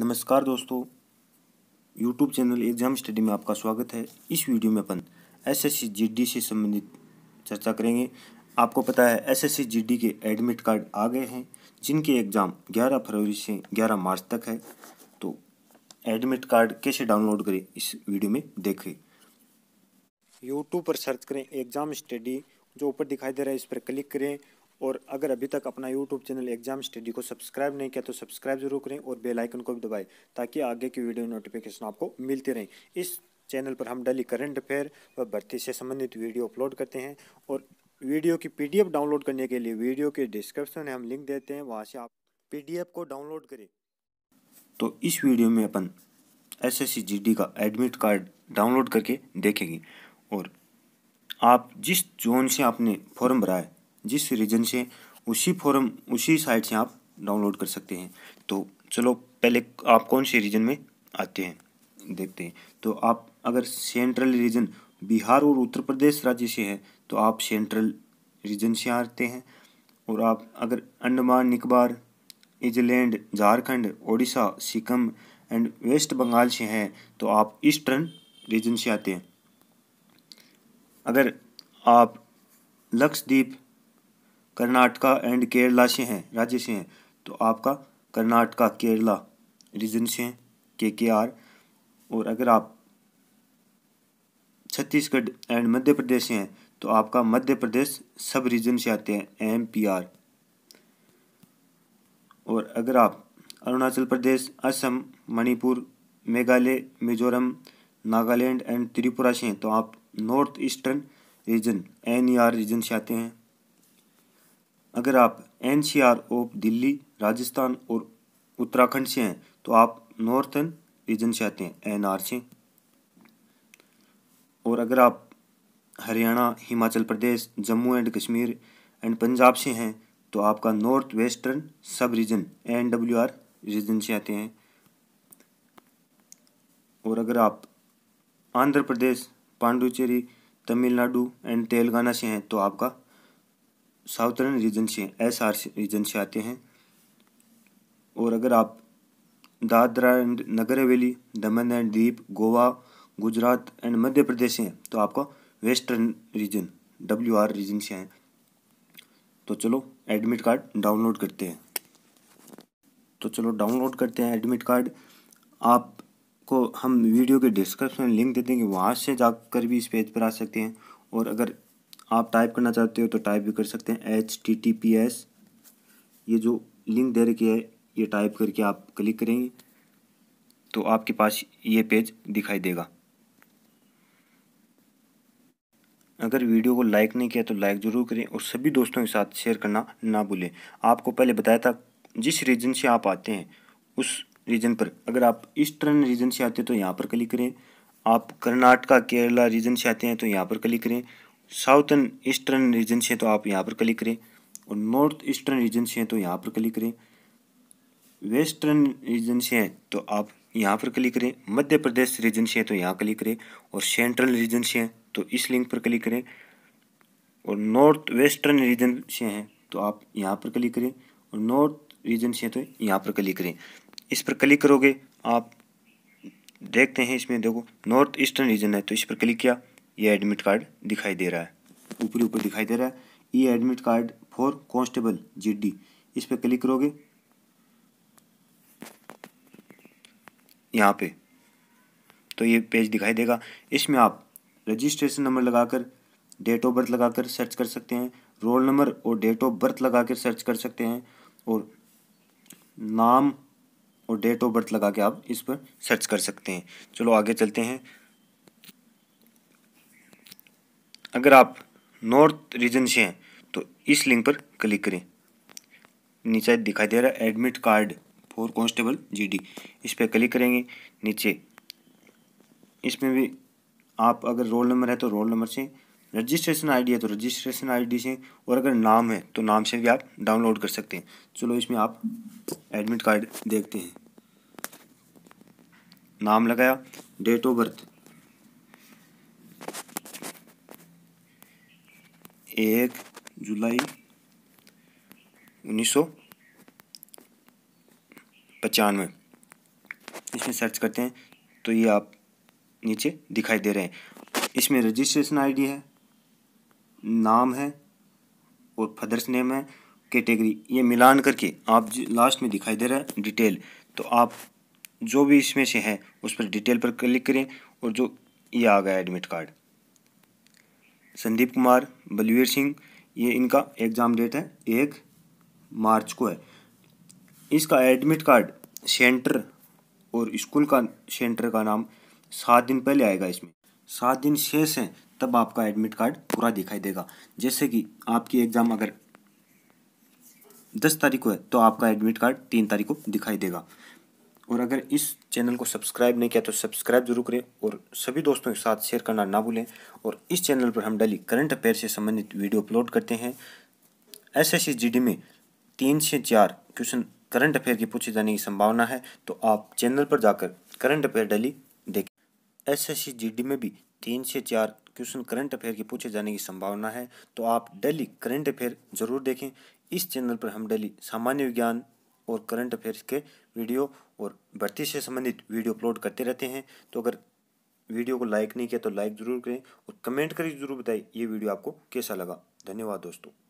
नमस्कार दोस्तों YouTube channel exam study में आपका स्वागत है इस वीडियो में अपन एस एस से संबंधित चर्चा करेंगे आपको पता है एस एस के एडमिट कार्ड आ गए हैं जिनके एग्ज़ाम 11 फरवरी से 11 मार्च तक है तो एडमिट कार्ड कैसे डाउनलोड करें इस वीडियो में देखें यूट्यूब पर सर्च करें एग्ज़ाम स्टडी जो ऊपर दिखाई दे रहा है इस पर क्लिक करें और अगर अभी तक अपना यूट्यूब चैनल एग्जाम स्टडी को सब्सक्राइब नहीं किया तो सब्सक्राइब जरूर करें और बेल आइकन को भी दबाएं ताकि आगे की वीडियो नोटिफिकेशन आपको मिलती रहें इस चैनल पर हम डेली करंट अफेयर व भर्ती से संबंधित वीडियो अपलोड करते हैं और वीडियो की पी डाउनलोड करने के लिए वीडियो के डिस्क्रिप्शन में हम लिंक देते हैं वहाँ से आप पी को डाउनलोड करें तो इस वीडियो में अपन एस एस का एडमिट कार्ड डाउनलोड करके देखेंगे और आप जिस जोन से आपने फॉर्म भरा है जिस रीजन से उसी फोरम उसी साइट से आप डाउनलोड कर सकते हैं तो चलो पहले आप कौन से रीजन में आते हैं देखते हैं तो आप अगर सेंट्रल रीजन बिहार और उत्तर प्रदेश राज्य से है तो आप सेंट्रल रीजन से आते हैं और आप अगर Andaman Nicobar island Jharkhand Odisha Sikkim and West Bengal से हैं तो आप ईस्टर्न रीजन से आते हैं अगर आप लक्षद्वीप कर्नाटका एंड केरला से हैं राज्य से हैं तो आपका कर्नाटका केरला रीजन से हैं के के आर और अगर आप छत्तीसगढ़ एंड मध्य प्रदेश से हैं तो आपका मध्य प्रदेश सब रीजन से आते हैं एम पी आर और अगर आप अरुणाचल प्रदेश असम मणिपुर मेघालय मिजोरम नागालैंड एंड त्रिपुरा से हैं तो आप north eastern region N E R region से आते हैं अगर आप N C R of Delhi Rajasthan और उत्तराखंड से हैं तो आप नॉर्थन रीजन से आते हैं एन आर से और अगर आप हरियाणा हिमाचल प्रदेश जम्मू एंड कश्मीर एंड पंजाब से हैं तो आपका north western sub region N W R region से आते हैं और अगर आप आंध्र प्रदेश पांडुचेरी तमिलनाडु एंड तेलंगाना से हैं तो आपका साउथर्न रीजन से एस आर रीजन से आते हैं और अगर आप Dadra and Nagar Haveli Daman and Diu Goa Gujarat and Madhya Pradesh से हैं तो आपका western region W R region से हैं तो चलो एडमिट कार्ड डाउनलोड करते हैं तो चलो डाउनलोड करते हैं एडमिट कार्ड आपको हम वीडियो के डिस्क्रिप्शन में लिंक दे देंगे वहाँ से जाकर भी इस पेज पर आ सकते हैं और अगर आप टाइप करना चाहते हो तो टाइप भी कर सकते हैं H T T P S ये जो लिंक दे रखी है ये टाइप करके आप क्लिक करेंगे तो आपके पास ये पेज दिखाई देगा अगर वीडियो को लाइक नहीं किया तो लाइक ज़रूर करें और सभी दोस्तों के साथ शेयर करना ना भूलें आपको पहले बताया था जिस रीजन से आप आते हैं उस रीजन पर अगर आप ईस्टर्न रीजन से आते हैं तो यहाँ पर क्लिक करें आप कर्नाटका केरला रीजन से आते हैं तो यहाँ पर क्लिक करें साउथ ईस्टर्न रीजन से तो आप यहाँ पर क्लिक करें और नॉर्थ ईस्टर्न रीजन से हैं तो यहाँ पर क्लिक करें वेस्टर्न रीजन से हैं तो आप यहाँ पर क्लिक करें मध्य प्रदेश रीजन से हैं तो यहाँ क्लिक करें और सेंट्रल रीजन से हैं तो इस लिंक पर क्लिक करें और नॉर्थ वेस्टर्न रीजन से हैं तो आप यहाँ पर क्लिक तो करें और नॉर्थ रीजन से तो यहाँ पर क्लिक करें इस पर क्लिक करोगे आप देखते हैं इसमें देखो नॉर्थ ईस्टर्न रीजन है तो इस पर क्लिक किया ये एडमिट कार्ड दिखाई दे रहा है ऊपरी ऊपर दिखाई दे रहा है E admit card for G GD इस पर क्लिक करोगे यहाँ पे तो ये पेज दिखाई देगा इसमें आप रजिस्ट्रेशन नंबर लगाकर डेट ऑफ बर्थ लगाकर सर्च कर सकते हैं रोल नंबर और डेट ऑफ बर्थ लगाकर सर्च कर सकते हैं और नाम और डेट ऑफ बर्थ लगा के आप इस पर सर्च कर सकते हैं चलो आगे चलते हैं अगर आप नॉर्थ रीजन से हैं तो इस लिंक पर क्लिक करें नीचे दिखाई दे रहा है admit card for constable GD इस पर क्लिक करेंगे नीचे इसमें भी आप अगर रोल नंबर है तो रोल नंबर से रजिस्ट्रेशन आईडी है तो रजिस्ट्रेशन आईडी से और अगर नाम है तो नाम से भी आप डाउनलोड कर सकते हैं चलो इसमें आप एडमिट कार्ड देखते हैं नाम लगाया डेट ऑफ बर्थ एक जुलाई उन्नीस सौ पचानवे इसमें सर्च करते हैं तो ये आप नीचे दिखाई दे रहे हैं इसमें रजिस्ट्रेशन आईडी है नाम है और फदर्स नेम है कैटेगरी ये मिलान करके आप लास्ट में दिखाई दे रहा है डिटेल तो आप जो भी इसमें से है उस पर डिटेल पर क्लिक करें और जो ये आ गया एडमिट कार्ड संदीप कुमार बलवीर सिंह ये इनका एग्ज़ाम डेट है एक मार्च को है इसका एडमिट कार्ड सेंटर और स्कूल का सेंटर का नाम सात दिन पहले आएगा इसमें सात दिन शेष हैं तब आपका एडमिट कार्ड पूरा दिखाई देगा जैसे कि आपकी एग्ज़ाम अगर दस तारीख को है तो आपका एडमिट कार्ड तीन तारीख को दिखाई देगा और अगर इस चैनल को सब्सक्राइब नहीं किया तो सब्सक्राइब जरूर करें और सभी दोस्तों के साथ शेयर करना ना भूलें और इस चैनल पर हम डेली करंट अफेयर से संबंधित वीडियो अपलोड करते हैं एस एस में तीन से चार क्वेश्चन करंट अफेयर की पूछे जाने की संभावना है तो आप चैनल पर जाकर करंट अफेयर डेली देखें एस एस में भी तीन से चार क्वेश्चन करंट अफेयर के पूछे जाने की संभावना है तो आप डेली करंट अफेयर जरूर देखें इस चैनल पर हम डेली सामान्य विज्ञान और करंट अफेयर्स के वीडियो और भर्ती से संबंधित वीडियो अपलोड करते रहते हैं तो अगर वीडियो को लाइक नहीं किया तो लाइक ज़रूर करें और कमेंट करके ज़रूर बताएं ये वीडियो आपको कैसा लगा धन्यवाद दोस्तों